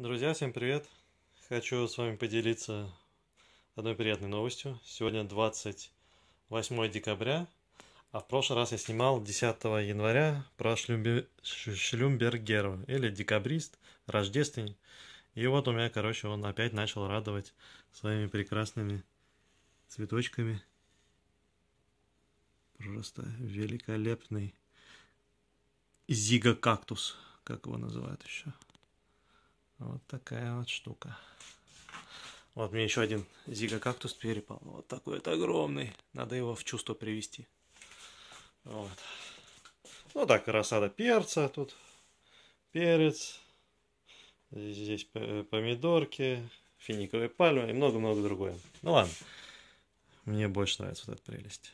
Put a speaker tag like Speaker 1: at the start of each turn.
Speaker 1: Друзья, всем привет! Хочу с вами поделиться одной приятной новостью. Сегодня 28 декабря, а в прошлый раз я снимал 10 января про Шлюмбер... Шлюмбергера, или декабрист, рождественник. И вот у меня, короче, он опять начал радовать своими прекрасными цветочками. Просто великолепный зига-кактус, как его называют еще. Вот такая вот штука. Вот мне еще один зига-кактус перепал. Вот такой это огромный. Надо его в чувство привести. Вот. Ну так, рассада перца тут. Перец. Здесь э, помидорки, финиковые пальмы и много-много другое. Ну ладно. Мне больше нравится вот эта прелесть.